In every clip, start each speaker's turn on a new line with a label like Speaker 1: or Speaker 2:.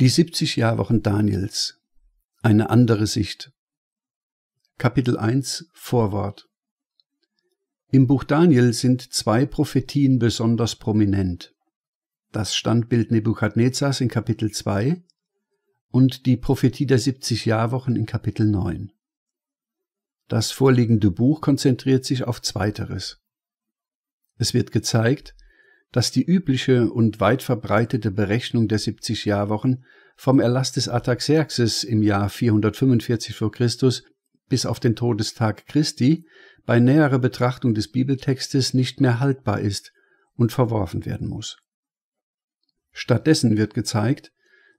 Speaker 1: Die 70 Jahrwochen Daniels. Eine andere Sicht. Kapitel 1 Vorwort. Im Buch Daniel sind zwei Prophetien besonders prominent. Das Standbild Nebukadnezars in Kapitel 2 und die Prophetie der 70 Jahrwochen in Kapitel 9. Das vorliegende Buch konzentriert sich auf Zweiteres. Es wird gezeigt, dass die übliche und weit verbreitete Berechnung der 70 Jahrwochen vom Erlass des Ataxerxes im Jahr 445 vor Christus bis auf den Todestag Christi bei näherer Betrachtung des Bibeltextes nicht mehr haltbar ist und verworfen werden muss. Stattdessen wird gezeigt,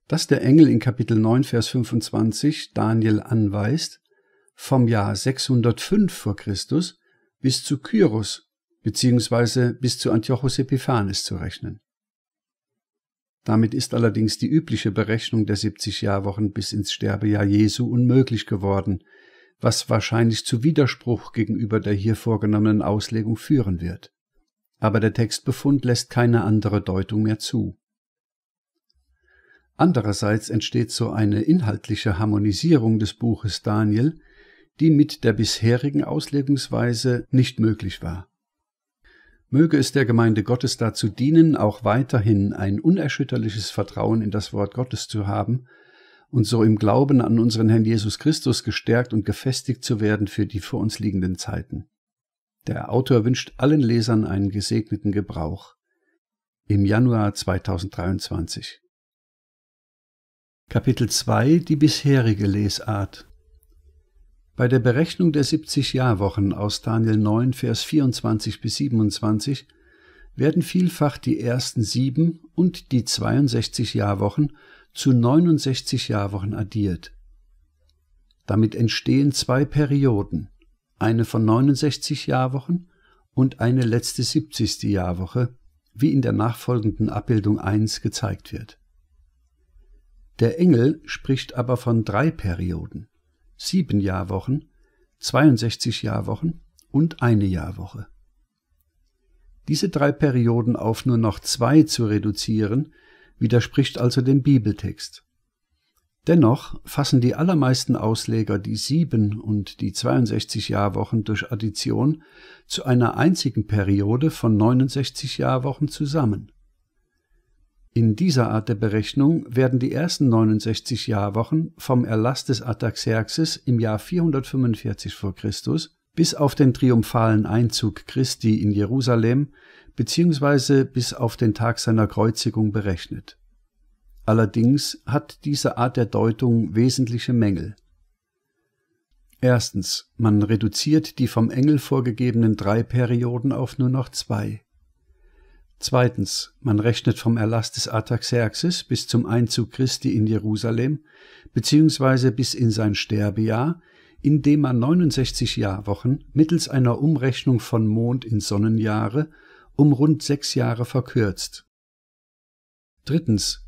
Speaker 1: dass der Engel in Kapitel 9, Vers 25 Daniel anweist, vom Jahr 605 vor Christus bis zu Kyros beziehungsweise bis zu Antiochus Epiphanes zu rechnen. Damit ist allerdings die übliche Berechnung der 70 Jahrwochen bis ins Sterbejahr Jesu unmöglich geworden, was wahrscheinlich zu Widerspruch gegenüber der hier vorgenommenen Auslegung führen wird. Aber der Textbefund lässt keine andere Deutung mehr zu. Andererseits entsteht so eine inhaltliche Harmonisierung des Buches Daniel, die mit der bisherigen Auslegungsweise nicht möglich war. Möge es der Gemeinde Gottes dazu dienen, auch weiterhin ein unerschütterliches Vertrauen in das Wort Gottes zu haben und so im Glauben an unseren Herrn Jesus Christus gestärkt und gefestigt zu werden für die vor uns liegenden Zeiten. Der Autor wünscht allen Lesern einen gesegneten Gebrauch. Im Januar 2023. Kapitel 2 Die bisherige Lesart bei der Berechnung der 70 Jahrwochen aus Daniel 9, Vers 24 bis 27 werden vielfach die ersten sieben und die 62 Jahrwochen zu 69 Jahrwochen addiert. Damit entstehen zwei Perioden, eine von 69 Jahrwochen und eine letzte 70. Jahrwoche, wie in der nachfolgenden Abbildung 1 gezeigt wird. Der Engel spricht aber von drei Perioden sieben Jahrwochen, 62 Jahrwochen und eine Jahrwoche. Diese drei Perioden auf nur noch zwei zu reduzieren, widerspricht also dem Bibeltext. Dennoch fassen die allermeisten Ausleger die sieben und die 62 Jahrwochen durch Addition zu einer einzigen Periode von 69 Jahrwochen zusammen. In dieser Art der Berechnung werden die ersten 69 Jahrwochen vom Erlass des Artaxerxes im Jahr 445 v. Chr. bis auf den triumphalen Einzug Christi in Jerusalem bzw. bis auf den Tag seiner Kreuzigung berechnet. Allerdings hat diese Art der Deutung wesentliche Mängel. Erstens, man reduziert die vom Engel vorgegebenen drei Perioden auf nur noch zwei Zweitens, man rechnet vom Erlass des Artaxerxes bis zum Einzug Christi in Jerusalem, beziehungsweise bis in sein Sterbejahr, indem man 69 Jahrwochen mittels einer Umrechnung von Mond in Sonnenjahre um rund sechs Jahre verkürzt. Drittens,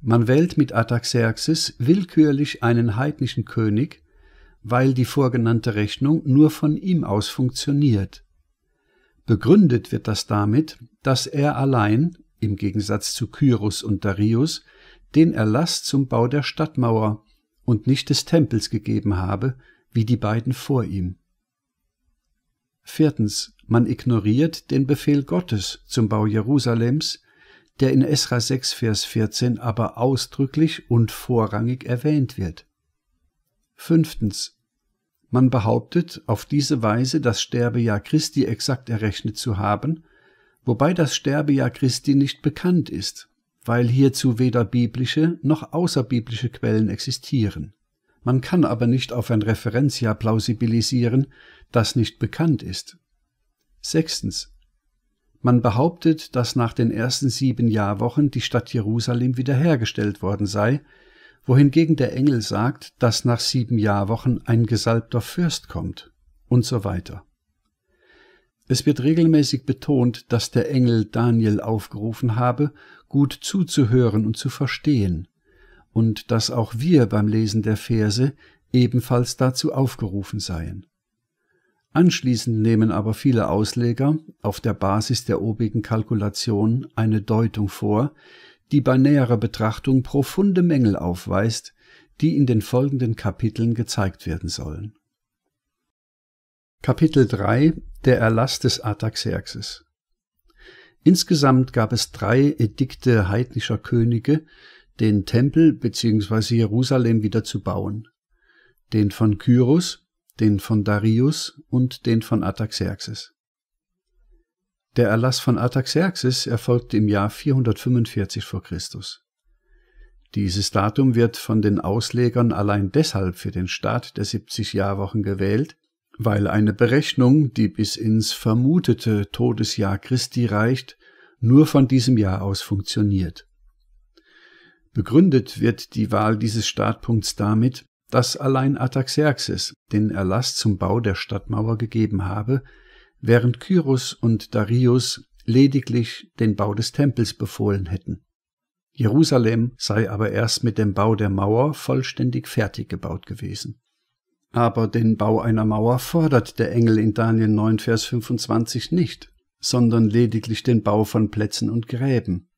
Speaker 1: man wählt mit Artaxerxes willkürlich einen heidnischen König, weil die vorgenannte Rechnung nur von ihm aus funktioniert Begründet wird das damit, dass er allein, im Gegensatz zu Kyros und Darius, den Erlass zum Bau der Stadtmauer und nicht des Tempels gegeben habe, wie die beiden vor ihm. Viertens, man ignoriert den Befehl Gottes zum Bau Jerusalems, der in Esra 6, Vers 14 aber ausdrücklich und vorrangig erwähnt wird. Fünftens, man behauptet auf diese Weise das Sterbejahr Christi exakt errechnet zu haben, wobei das Sterbejahr Christi nicht bekannt ist, weil hierzu weder biblische noch außerbiblische Quellen existieren. Man kann aber nicht auf ein Referenzjahr plausibilisieren, das nicht bekannt ist. Sechstens. Man behauptet, dass nach den ersten sieben Jahrwochen die Stadt Jerusalem wiederhergestellt worden sei, wohingegen der Engel sagt, dass nach sieben Jahrwochen ein gesalbter Fürst kommt und so weiter. Es wird regelmäßig betont, dass der Engel Daniel aufgerufen habe, gut zuzuhören und zu verstehen, und dass auch wir beim Lesen der Verse ebenfalls dazu aufgerufen seien. Anschließend nehmen aber viele Ausleger auf der Basis der obigen Kalkulation eine Deutung vor, die bei näherer Betrachtung profunde Mängel aufweist, die in den folgenden Kapiteln gezeigt werden sollen. Kapitel 3 Der Erlass des Artaxerxes Insgesamt gab es drei Edikte heidnischer Könige, den Tempel bzw. Jerusalem wieder zu bauen. Den von Kyros, den von Darius und den von Artaxerxes. Der Erlass von Artaxerxes erfolgte im Jahr 445 vor Christus. Dieses Datum wird von den Auslegern allein deshalb für den Start der 70 Jahrwochen gewählt, weil eine Berechnung, die bis ins vermutete Todesjahr Christi reicht, nur von diesem Jahr aus funktioniert. Begründet wird die Wahl dieses Startpunkts damit, dass allein Artaxerxes den Erlass zum Bau der Stadtmauer gegeben habe, während Kyros und Darius lediglich den Bau des Tempels befohlen hätten. Jerusalem sei aber erst mit dem Bau der Mauer vollständig fertig gebaut gewesen. Aber den Bau einer Mauer fordert der Engel in Daniel 9, Vers 25 nicht, sondern lediglich den Bau von Plätzen und Gräben.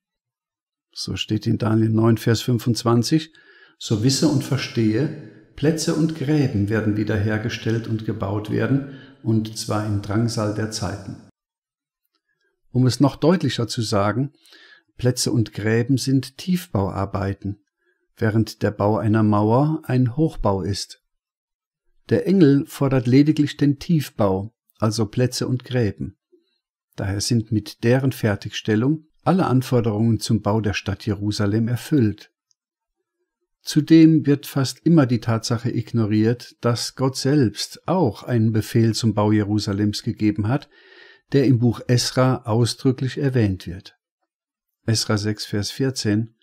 Speaker 1: So steht in Daniel 9, Vers 25, so wisse und verstehe, Plätze und Gräben werden wiederhergestellt und gebaut werden, und zwar im Drangsal der Zeiten. Um es noch deutlicher zu sagen, Plätze und Gräben sind Tiefbauarbeiten, während der Bau einer Mauer ein Hochbau ist. Der Engel fordert lediglich den Tiefbau, also Plätze und Gräben. Daher sind mit deren Fertigstellung alle Anforderungen zum Bau der Stadt Jerusalem erfüllt. Zudem wird fast immer die Tatsache ignoriert, dass Gott selbst auch einen Befehl zum Bau Jerusalems gegeben hat, der im Buch Esra ausdrücklich erwähnt wird. Esra 6, Vers 14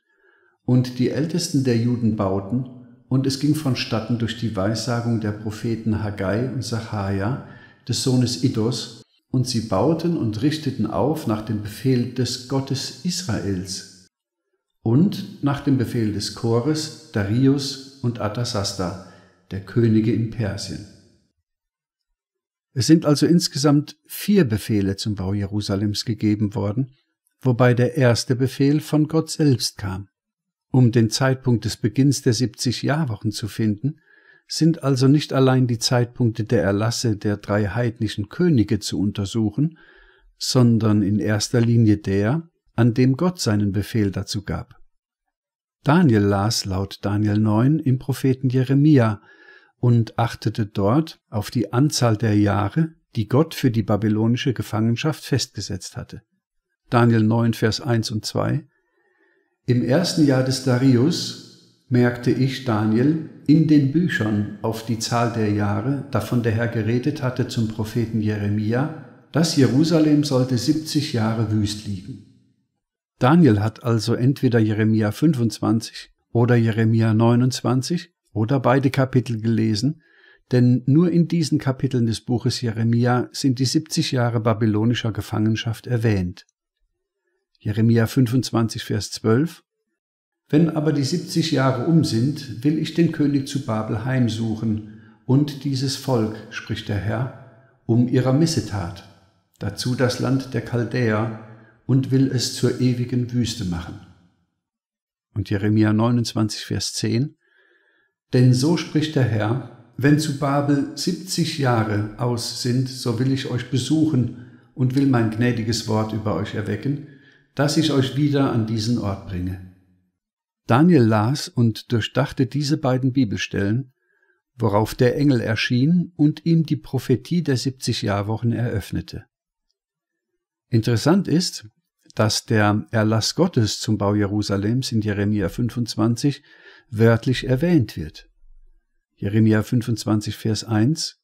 Speaker 1: Und die Ältesten der Juden bauten, und es ging vonstatten durch die Weissagung der Propheten Haggai und Zacharia, des Sohnes Idos, und sie bauten und richteten auf nach dem Befehl des Gottes Israels, und nach dem Befehl des Chores Darius und Atasasta, der Könige in Persien. Es sind also insgesamt vier Befehle zum Bau Jerusalems gegeben worden, wobei der erste Befehl von Gott selbst kam. Um den Zeitpunkt des Beginns der 70 Jahrwochen zu finden, sind also nicht allein die Zeitpunkte der Erlasse der drei heidnischen Könige zu untersuchen, sondern in erster Linie der, an dem Gott seinen Befehl dazu gab. Daniel las laut Daniel 9 im Propheten Jeremia und achtete dort auf die Anzahl der Jahre, die Gott für die babylonische Gefangenschaft festgesetzt hatte. Daniel 9, Vers 1 und 2. Im ersten Jahr des Darius merkte ich Daniel in den Büchern auf die Zahl der Jahre, davon der Herr geredet hatte zum Propheten Jeremia, dass Jerusalem sollte 70 Jahre wüst liegen. Daniel hat also entweder Jeremia 25 oder Jeremia 29 oder beide Kapitel gelesen, denn nur in diesen Kapiteln des Buches Jeremia sind die 70 Jahre babylonischer Gefangenschaft erwähnt. Jeremia 25, Vers 12 Wenn aber die 70 Jahre um sind, will ich den König zu Babel heimsuchen und dieses Volk, spricht der Herr, um ihrer Missetat, dazu das Land der Chaldäer, und will es zur ewigen Wüste machen. Und Jeremia 29, Vers 10 Denn so spricht der Herr, wenn zu Babel 70 Jahre aus sind, so will ich euch besuchen und will mein gnädiges Wort über euch erwecken, dass ich euch wieder an diesen Ort bringe. Daniel las und durchdachte diese beiden Bibelstellen, worauf der Engel erschien und ihm die Prophetie der 70 Jahrwochen eröffnete. Interessant ist, dass der Erlass Gottes zum Bau Jerusalems in Jeremia 25 wörtlich erwähnt wird. Jeremia 25, Vers 1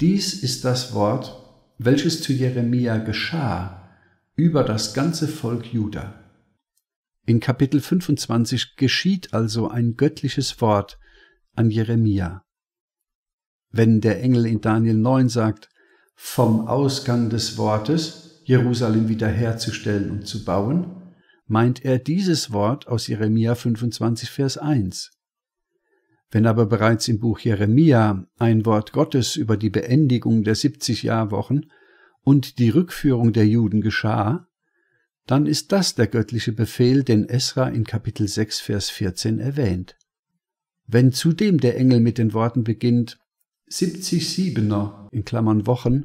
Speaker 1: Dies ist das Wort, welches zu Jeremia geschah über das ganze Volk Juda. In Kapitel 25 geschieht also ein göttliches Wort an Jeremia. Wenn der Engel in Daniel 9 sagt, vom Ausgang des Wortes, Jerusalem wiederherzustellen und zu bauen, meint er dieses Wort aus Jeremia 25, Vers 1. Wenn aber bereits im Buch Jeremia ein Wort Gottes über die Beendigung der 70 Jahrwochen und die Rückführung der Juden geschah, dann ist das der göttliche Befehl, den Esra in Kapitel 6, Vers 14 erwähnt. Wenn zudem der Engel mit den Worten beginnt, 70 Siebener in Klammern Wochen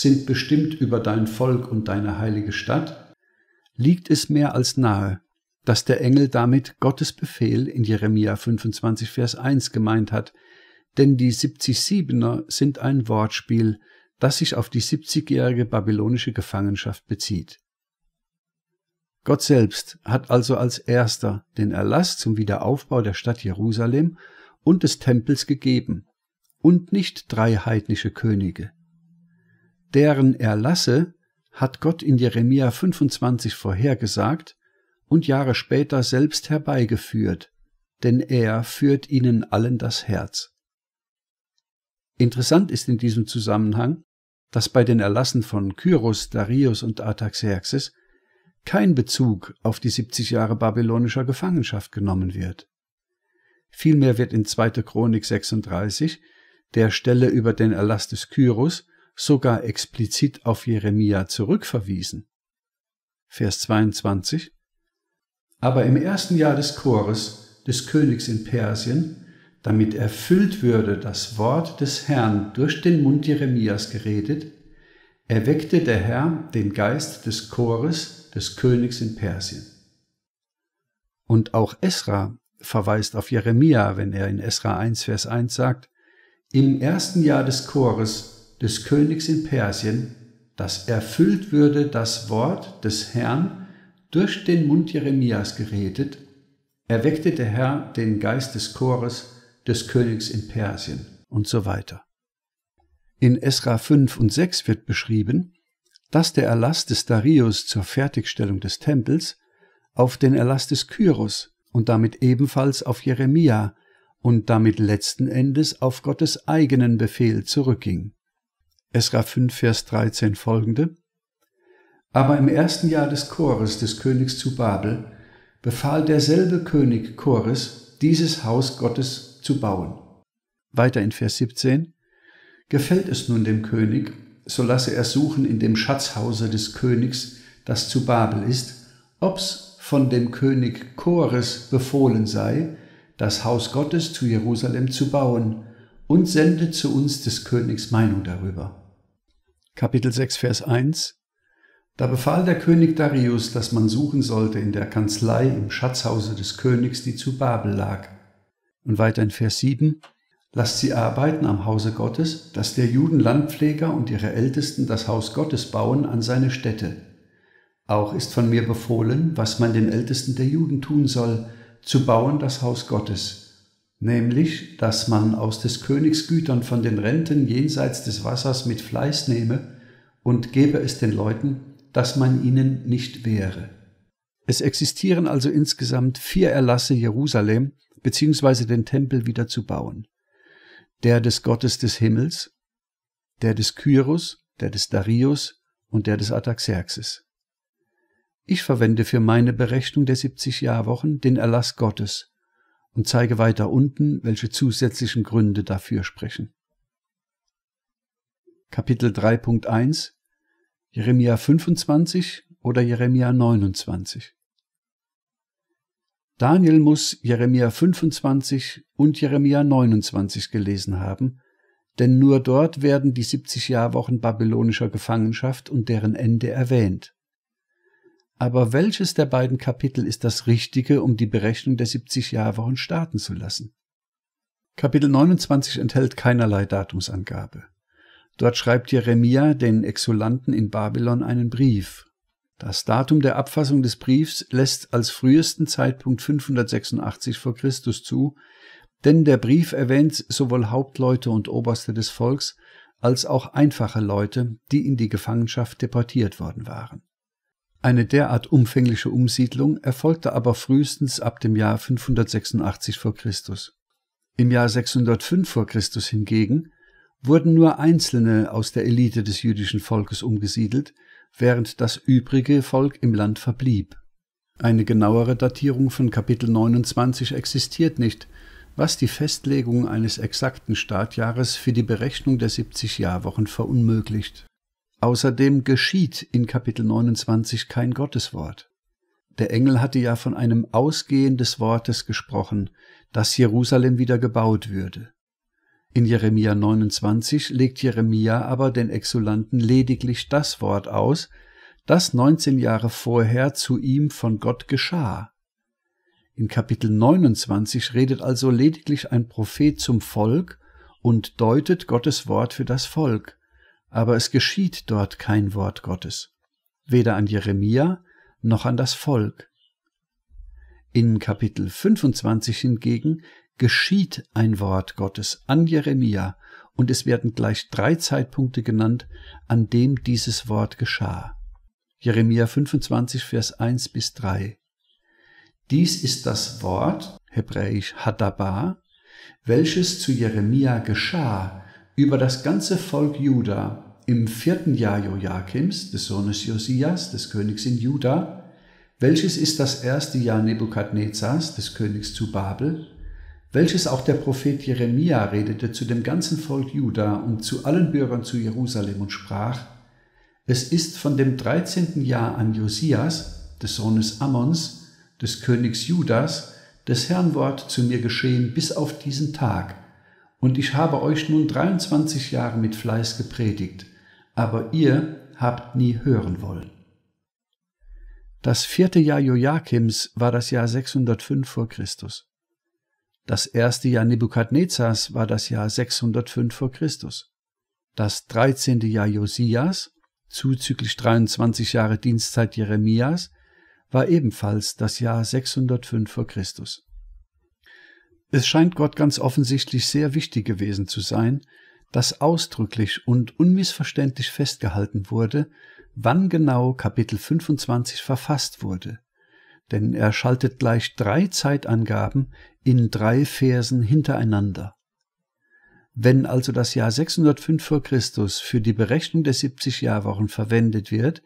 Speaker 1: sind bestimmt über dein Volk und deine heilige Stadt, liegt es mehr als nahe, dass der Engel damit Gottes Befehl in Jeremia 25, Vers 1 gemeint hat, denn die 70 Siebener sind ein Wortspiel, das sich auf die 70-jährige babylonische Gefangenschaft bezieht. Gott selbst hat also als erster den Erlass zum Wiederaufbau der Stadt Jerusalem und des Tempels gegeben und nicht drei heidnische Könige deren Erlasse hat Gott in Jeremia 25 vorhergesagt und Jahre später selbst herbeigeführt, denn er führt ihnen allen das Herz. Interessant ist in diesem Zusammenhang, dass bei den Erlassen von Kyros, Darius und Artaxerxes kein Bezug auf die 70 Jahre babylonischer Gefangenschaft genommen wird. Vielmehr wird in 2. Chronik 36 der Stelle über den Erlass des Kyros sogar explizit auf Jeremia zurückverwiesen. Vers 22 Aber im ersten Jahr des Chores des Königs in Persien, damit erfüllt würde das Wort des Herrn durch den Mund Jeremias geredet, erweckte der Herr den Geist des Chores des Königs in Persien. Und auch Esra verweist auf Jeremia, wenn er in Esra 1, Vers 1 sagt, im ersten Jahr des Chores des Königs in Persien, dass erfüllt würde das Wort des Herrn durch den Mund Jeremias geredet, erweckte der Herr den Geist des Chores des Königs in Persien und so weiter. In Esra 5 und 6 wird beschrieben, dass der Erlass des Darius zur Fertigstellung des Tempels auf den Erlass des Kyros und damit ebenfalls auf Jeremia und damit letzten Endes auf Gottes eigenen Befehl zurückging. Esra 5, Vers 13 folgende. Aber im ersten Jahr des Chores des Königs zu Babel befahl derselbe König Chores, dieses Haus Gottes zu bauen. Weiter in Vers 17. Gefällt es nun dem König, so lasse er suchen in dem Schatzhause des Königs, das zu Babel ist, ob's von dem König Chores befohlen sei, das Haus Gottes zu Jerusalem zu bauen, und sende zu uns des Königs Meinung darüber. Kapitel 6, Vers 1 Da befahl der König Darius, dass man suchen sollte in der Kanzlei im Schatzhause des Königs, die zu Babel lag. Und weiter in Vers 7 Lasst sie arbeiten am Hause Gottes, dass der Juden Landpfleger und ihre Ältesten das Haus Gottes bauen an seine Stätte. Auch ist von mir befohlen, was man den Ältesten der Juden tun soll, zu bauen das Haus Gottes, nämlich dass man aus des Königs Gütern von den Renten jenseits des Wassers mit Fleiß nehme und gebe es den Leuten, dass man ihnen nicht wehre. Es existieren also insgesamt vier Erlasse Jerusalem bzw. den Tempel wieder zu bauen. Der des Gottes des Himmels, der des Kyros, der des Darius und der des Ataxerxes. Ich verwende für meine Berechnung der 70 Jahrwochen den Erlass Gottes, und zeige weiter unten, welche zusätzlichen Gründe dafür sprechen. Kapitel 3.1 Jeremia 25 oder Jeremia 29 Daniel muss Jeremia 25 und Jeremia 29 gelesen haben, denn nur dort werden die 70 Jahrwochen babylonischer Gefangenschaft und deren Ende erwähnt. Aber welches der beiden Kapitel ist das richtige, um die Berechnung der 70 Jahrwochen starten zu lassen? Kapitel 29 enthält keinerlei Datumsangabe. Dort schreibt Jeremia den Exulanten in Babylon einen Brief. Das Datum der Abfassung des Briefs lässt als frühesten Zeitpunkt 586 vor Christus zu, denn der Brief erwähnt sowohl Hauptleute und Oberste des Volks als auch einfache Leute, die in die Gefangenschaft deportiert worden waren. Eine derart umfängliche Umsiedlung erfolgte aber frühestens ab dem Jahr 586 v. Chr. Im Jahr 605 v. Chr. hingegen wurden nur einzelne aus der Elite des jüdischen Volkes umgesiedelt, während das übrige Volk im Land verblieb. Eine genauere Datierung von Kapitel 29 existiert nicht, was die Festlegung eines exakten Startjahres für die Berechnung der 70 Jahrwochen verunmöglicht Außerdem geschieht in Kapitel 29 kein Gotteswort. Der Engel hatte ja von einem Ausgehen des Wortes gesprochen, dass Jerusalem wieder gebaut würde. In Jeremia 29 legt Jeremia aber den Exulanten lediglich das Wort aus, das 19 Jahre vorher zu ihm von Gott geschah. In Kapitel 29 redet also lediglich ein Prophet zum Volk und deutet Gottes Wort für das Volk aber es geschieht dort kein Wort Gottes, weder an Jeremia noch an das Volk. In Kapitel 25 hingegen geschieht ein Wort Gottes an Jeremia, und es werden gleich drei Zeitpunkte genannt, an dem dieses Wort geschah. Jeremia 25, Vers 1 bis 3. Dies ist das Wort, hebräisch Hadabah, welches zu Jeremia geschah, über das ganze Volk Juda im vierten Jahr Joachims, des Sohnes Josias, des Königs in Juda, welches ist das erste Jahr Nebukadnezars, des Königs zu Babel, welches auch der Prophet Jeremia redete zu dem ganzen Volk Juda und zu allen Bürgern zu Jerusalem und sprach, es ist von dem dreizehnten Jahr an Josias, des Sohnes Ammons, des Königs Judas, des Herrn Wort zu mir geschehen bis auf diesen Tag, und ich habe euch nun 23 Jahre mit Fleiß gepredigt, aber ihr habt nie hören wollen. Das vierte Jahr Joachims war das Jahr 605 vor Christus. Das erste Jahr Nebukadnezars war das Jahr 605 vor Christus. Das dreizehnte Jahr Josias, zuzüglich 23 Jahre Dienstzeit Jeremias, war ebenfalls das Jahr 605 vor Christus. Es scheint Gott ganz offensichtlich sehr wichtig gewesen zu sein, dass ausdrücklich und unmissverständlich festgehalten wurde, wann genau Kapitel 25 verfasst wurde. Denn er schaltet gleich drei Zeitangaben in drei Versen hintereinander. Wenn also das Jahr 605 vor Christus für die Berechnung der 70 Jahrwochen verwendet wird,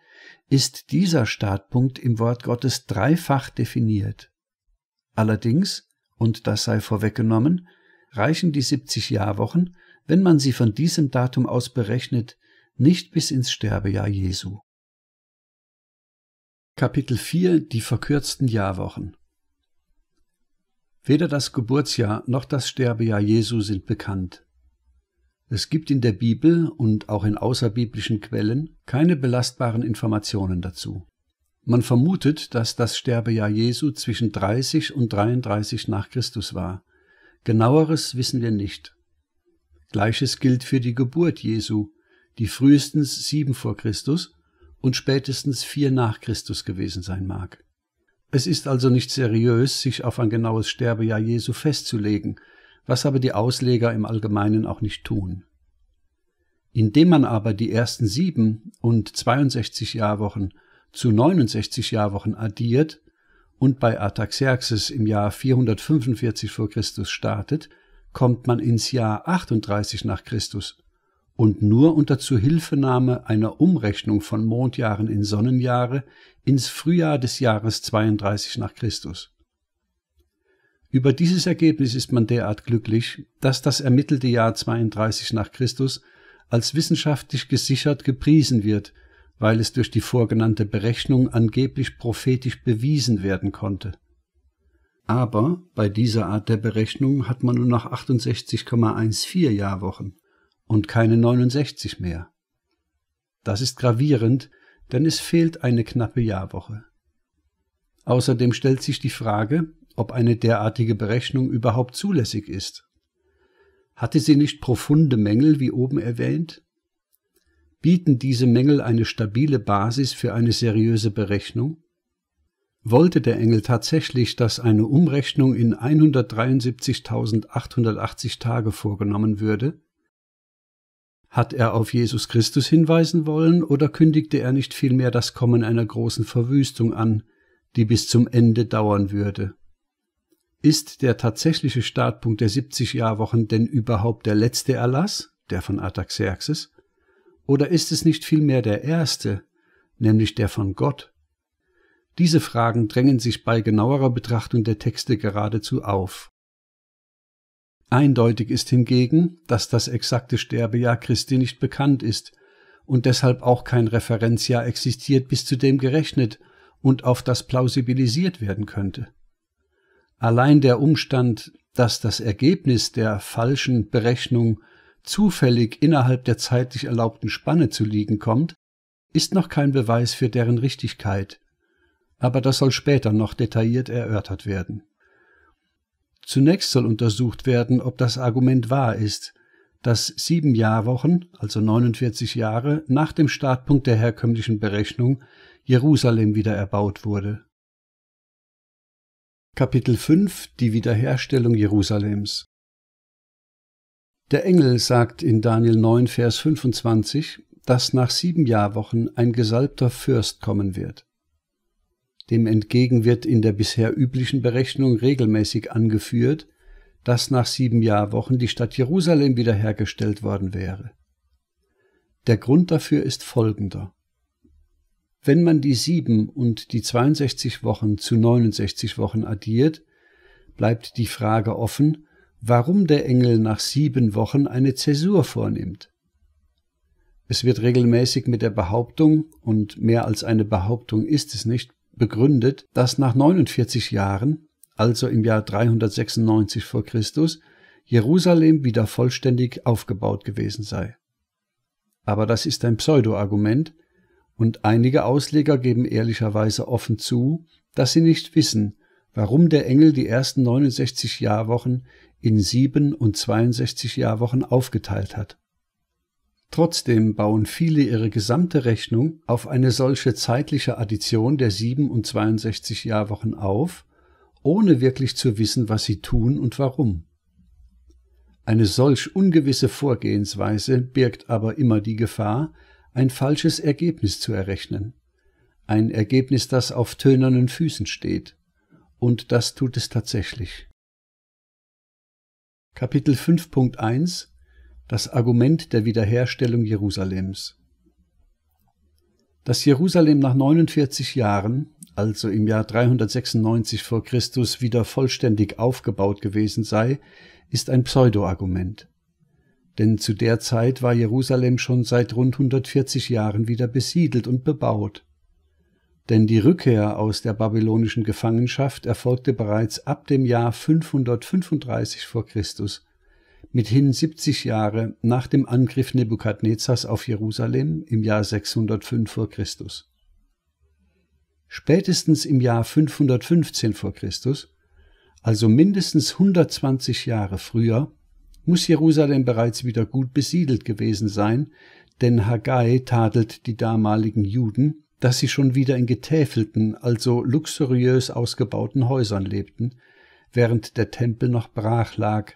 Speaker 1: ist dieser Startpunkt im Wort Gottes dreifach definiert. Allerdings und das sei vorweggenommen, reichen die 70 Jahrwochen, wenn man sie von diesem Datum aus berechnet, nicht bis ins Sterbejahr Jesu. Kapitel 4 Die verkürzten Jahrwochen Weder das Geburtsjahr noch das Sterbejahr Jesu sind bekannt. Es gibt in der Bibel und auch in außerbiblischen Quellen keine belastbaren Informationen dazu. Man vermutet, dass das Sterbejahr Jesu zwischen 30 und 33 nach Christus war. Genaueres wissen wir nicht. Gleiches gilt für die Geburt Jesu, die frühestens sieben vor Christus und spätestens vier nach Christus gewesen sein mag. Es ist also nicht seriös, sich auf ein genaues Sterbejahr Jesu festzulegen, was aber die Ausleger im Allgemeinen auch nicht tun. Indem man aber die ersten sieben und 62 Jahrwochen zu 69 Jahrwochen addiert und bei Artaxerxes im Jahr 445 vor Christus startet, kommt man ins Jahr 38 nach Christus und nur unter Zuhilfenahme einer Umrechnung von Mondjahren in Sonnenjahre ins Frühjahr des Jahres 32 nach Christus. Über dieses Ergebnis ist man derart glücklich, dass das ermittelte Jahr 32 nach Christus als wissenschaftlich gesichert gepriesen wird weil es durch die vorgenannte Berechnung angeblich prophetisch bewiesen werden konnte. Aber bei dieser Art der Berechnung hat man nur noch 68,14 Jahrwochen und keine 69 mehr. Das ist gravierend, denn es fehlt eine knappe Jahrwoche. Außerdem stellt sich die Frage, ob eine derartige Berechnung überhaupt zulässig ist. Hatte sie nicht profunde Mängel, wie oben erwähnt? Bieten diese Mängel eine stabile Basis für eine seriöse Berechnung? Wollte der Engel tatsächlich, dass eine Umrechnung in 173.880 Tage vorgenommen würde? Hat er auf Jesus Christus hinweisen wollen oder kündigte er nicht vielmehr das Kommen einer großen Verwüstung an, die bis zum Ende dauern würde? Ist der tatsächliche Startpunkt der 70 Jahrwochen denn überhaupt der letzte Erlass, der von Artaxerxes? Oder ist es nicht vielmehr der erste, nämlich der von Gott? Diese Fragen drängen sich bei genauerer Betrachtung der Texte geradezu auf. Eindeutig ist hingegen, dass das exakte Sterbejahr Christi nicht bekannt ist und deshalb auch kein Referenzjahr existiert, bis zu dem gerechnet und auf das plausibilisiert werden könnte. Allein der Umstand, dass das Ergebnis der falschen Berechnung zufällig innerhalb der zeitlich erlaubten Spanne zu liegen kommt, ist noch kein Beweis für deren Richtigkeit, aber das soll später noch detailliert erörtert werden. Zunächst soll untersucht werden, ob das Argument wahr ist, dass sieben Jahrwochen, also 49 Jahre, nach dem Startpunkt der herkömmlichen Berechnung Jerusalem wieder erbaut wurde. Kapitel 5 Die Wiederherstellung Jerusalems der Engel sagt in Daniel 9, Vers 25, dass nach sieben Jahrwochen ein gesalbter Fürst kommen wird. Dem entgegen wird in der bisher üblichen Berechnung regelmäßig angeführt, dass nach sieben Jahrwochen die Stadt Jerusalem wiederhergestellt worden wäre. Der Grund dafür ist folgender. Wenn man die sieben und die 62 Wochen zu 69 Wochen addiert, bleibt die Frage offen, warum der Engel nach sieben Wochen eine Zäsur vornimmt. Es wird regelmäßig mit der Behauptung, und mehr als eine Behauptung ist es nicht, begründet, dass nach 49 Jahren, also im Jahr 396 vor Christus, Jerusalem wieder vollständig aufgebaut gewesen sei. Aber das ist ein Pseudo-Argument, und einige Ausleger geben ehrlicherweise offen zu, dass sie nicht wissen, warum der Engel die ersten 69 Jahrwochen in sieben und 62 Jahrwochen aufgeteilt hat. Trotzdem bauen viele ihre gesamte Rechnung auf eine solche zeitliche Addition der 7 und 62 Jahrwochen auf, ohne wirklich zu wissen, was sie tun und warum. Eine solch ungewisse Vorgehensweise birgt aber immer die Gefahr, ein falsches Ergebnis zu errechnen. Ein Ergebnis, das auf tönernen Füßen steht und das tut es tatsächlich. Kapitel 5.1 Das Argument der Wiederherstellung Jerusalems Dass Jerusalem nach 49 Jahren, also im Jahr 396 vor Christus, wieder vollständig aufgebaut gewesen sei, ist ein Pseudo-Argument. Denn zu der Zeit war Jerusalem schon seit rund 140 Jahren wieder besiedelt und bebaut denn die Rückkehr aus der babylonischen Gefangenschaft erfolgte bereits ab dem Jahr 535 vor Christus, mithin 70 Jahre nach dem Angriff Nebukadnezars auf Jerusalem im Jahr 605 vor Christus. Spätestens im Jahr 515 vor Christus, also mindestens 120 Jahre früher, muss Jerusalem bereits wieder gut besiedelt gewesen sein, denn Haggai tadelt die damaligen Juden, dass sie schon wieder in getäfelten, also luxuriös ausgebauten Häusern lebten, während der Tempel noch brach lag,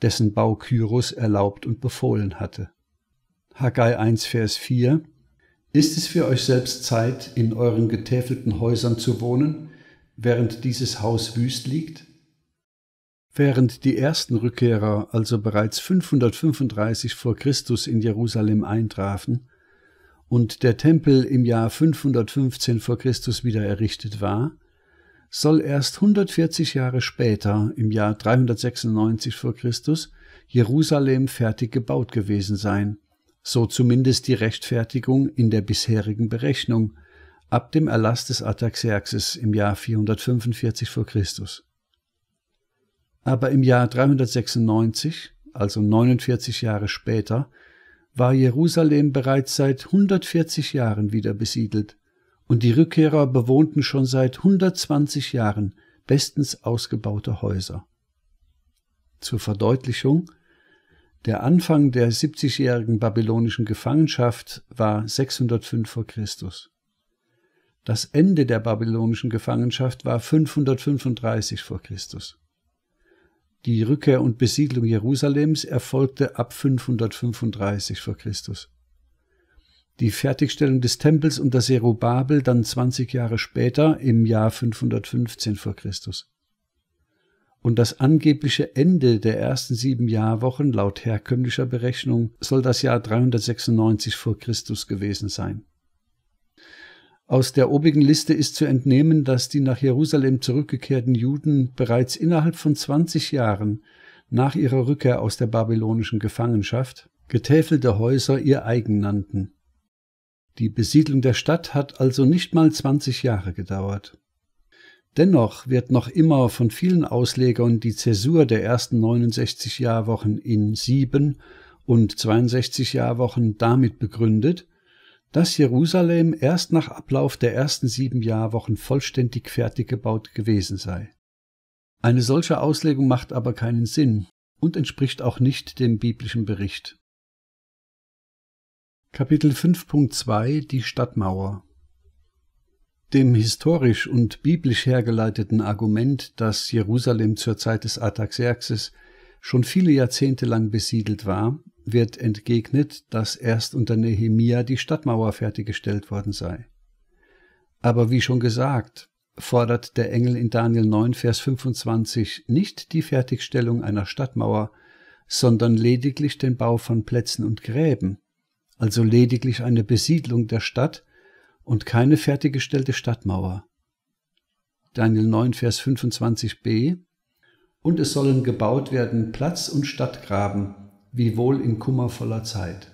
Speaker 1: dessen Bau Kyros erlaubt und befohlen hatte. Haggai 1, Vers 4 Ist es für euch selbst Zeit, in euren getäfelten Häusern zu wohnen, während dieses Haus wüst liegt? Während die ersten Rückkehrer also bereits 535 vor Christus in Jerusalem eintrafen, und der Tempel im Jahr 515 vor Christus wieder errichtet war, soll erst 140 Jahre später, im Jahr 396 vor Christus, Jerusalem fertig gebaut gewesen sein, so zumindest die Rechtfertigung in der bisherigen Berechnung ab dem Erlass des Ataxerxes im Jahr 445 vor Christus. Aber im Jahr 396, also 49 Jahre später, war Jerusalem bereits seit 140 Jahren wieder besiedelt und die Rückkehrer bewohnten schon seit 120 Jahren bestens ausgebaute Häuser. Zur Verdeutlichung, der Anfang der 70-jährigen babylonischen Gefangenschaft war 605 vor Christus. Das Ende der babylonischen Gefangenschaft war 535 vor Christus. Die Rückkehr und Besiedlung Jerusalems erfolgte ab 535 v. Chr. Die Fertigstellung des Tempels unter Zerubabel dann 20 Jahre später im Jahr 515 v. Chr. Und das angebliche Ende der ersten sieben Jahrwochen laut herkömmlicher Berechnung soll das Jahr 396 v. Chr. gewesen sein aus der obigen Liste ist zu entnehmen, dass die nach Jerusalem zurückgekehrten Juden bereits innerhalb von 20 Jahren nach ihrer Rückkehr aus der babylonischen Gefangenschaft getäfelte Häuser ihr eigen nannten. Die Besiedlung der Stadt hat also nicht mal 20 Jahre gedauert. Dennoch wird noch immer von vielen Auslegern die Zäsur der ersten 69 Jahrwochen in sieben und 62 Jahrwochen damit begründet, dass Jerusalem erst nach Ablauf der ersten sieben Jahrwochen vollständig fertig gebaut gewesen sei. Eine solche Auslegung macht aber keinen Sinn und entspricht auch nicht dem biblischen Bericht. Kapitel 5.2 Die Stadtmauer Dem historisch und biblisch hergeleiteten Argument, dass Jerusalem zur Zeit des Artaxerxes schon viele Jahrzehnte lang besiedelt war, wird entgegnet, dass erst unter Nehemia die Stadtmauer fertiggestellt worden sei. Aber wie schon gesagt, fordert der Engel in Daniel 9, Vers 25 nicht die Fertigstellung einer Stadtmauer, sondern lediglich den Bau von Plätzen und Gräben, also lediglich eine Besiedlung der Stadt und keine fertiggestellte Stadtmauer. Daniel 9, Vers 25b Und es sollen gebaut werden Platz und Stadtgraben, wiewohl in kummervoller Zeit.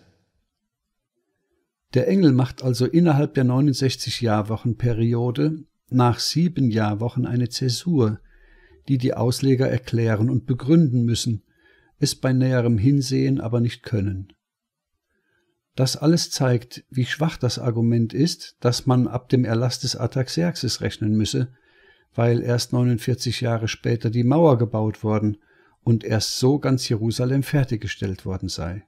Speaker 1: Der Engel macht also innerhalb der 69 Jahrwochenperiode nach sieben Jahrwochen eine Zäsur, die die Ausleger erklären und begründen müssen, es bei näherem Hinsehen aber nicht können. Das alles zeigt, wie schwach das Argument ist, dass man ab dem Erlass des Ataxerxes rechnen müsse, weil erst 49 Jahre später die Mauer gebaut worden und erst so ganz Jerusalem fertiggestellt worden sei